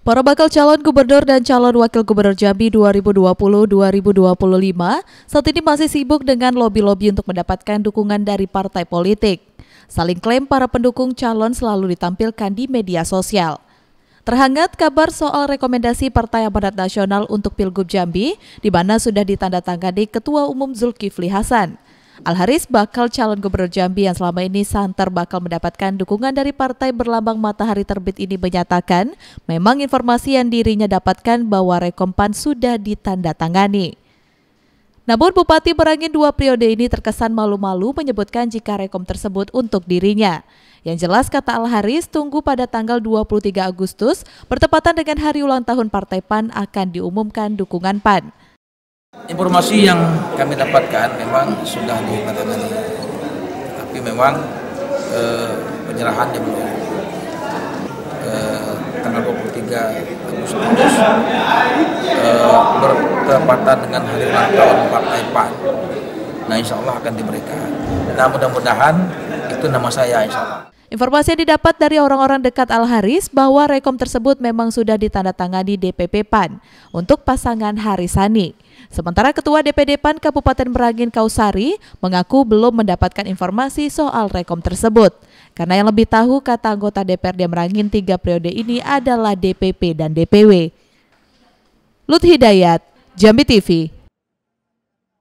Para bakal calon gubernur dan calon wakil gubernur Jambi 2020-2025 saat ini masih sibuk dengan lobi-lobi untuk mendapatkan dukungan dari partai politik. Saling klaim para pendukung calon selalu ditampilkan di media sosial. Terhangat kabar soal rekomendasi Partai Amanat Nasional untuk Pilgub Jambi, di mana sudah ditandatangani Ketua Umum Zulkifli Hasan. Al-Haris bakal calon gubernur Jambi yang selama ini santer bakal mendapatkan dukungan dari partai berlambang matahari terbit ini menyatakan memang informasi yang dirinya dapatkan bahwa rekompan sudah ditandatangani. Namun Bupati Merangin dua periode ini terkesan malu-malu menyebutkan jika rekom tersebut untuk dirinya. Yang jelas kata Al-Haris tunggu pada tanggal 23 Agustus bertepatan dengan hari ulang tahun Partai PAN akan diumumkan dukungan PAN. Informasi yang kami dapatkan memang sudah ditandatangani, tapi memang eh, penyerahan yang belum. Eh, tanggal 23 Agustus eh, bertepatan dengan hari ulang tahun Partai PAN. Nah, insya Allah akan diberikan. Nah, mudah-mudahan itu nama saya, insya Allah. Informasi yang didapat dari orang-orang dekat Al-Haris bahwa rekom tersebut memang sudah ditandatangani DPP PAN untuk pasangan Harisani. Sementara Ketua DPD PAN Kabupaten Merangin Kausari mengaku belum mendapatkan informasi soal rekom tersebut. Karena yang lebih tahu kata anggota DPRD Merangin tiga periode ini adalah DPP dan DPW. Lut Hidayat, Jambi TV.